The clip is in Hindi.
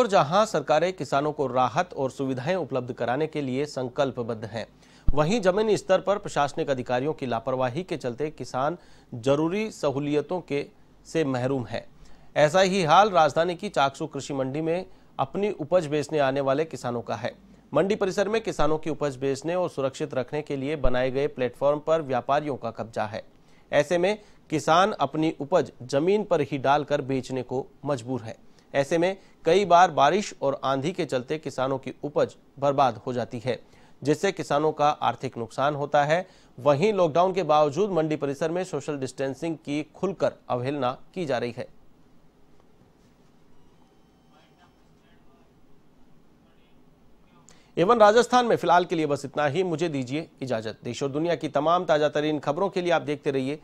और जहां सरकारें किसानों को राहत और सुविधाएं उपलब्ध कराने के लिए संकल्पबद्ध हैं वहीं जमीनी स्तर पर प्रशासनिक अधिकारियों की लापरवाही के चलते किसान जरूरी सहूलियतों के से महरूम है ऐसा ही हाल राजधानी की चाकसू कृषि मंडी में अपनी उपज बेचने आने वाले किसानों का है मंडी परिसर में किसानों की उपज बेचने और सुरक्षित रखने के लिए बनाए गए प्लेटफॉर्म पर व्यापारियों का कब्जा है ऐसे में किसान अपनी उपज जमीन पर ही डालकर बेचने को मजबूर है ऐसे में कई बार बारिश और आंधी के चलते किसानों की उपज बर्बाद हो जाती है जिससे किसानों का आर्थिक नुकसान होता है वहीं लॉकडाउन के बावजूद मंडी परिसर में सोशल डिस्टेंसिंग की खुलकर अवहेलना की जा रही है एवं राजस्थान में फिलहाल के लिए बस इतना ही मुझे दीजिए इजाजत देश और दुनिया की तमाम ताजा तरीन खबरों के लिए आप देखते रहिए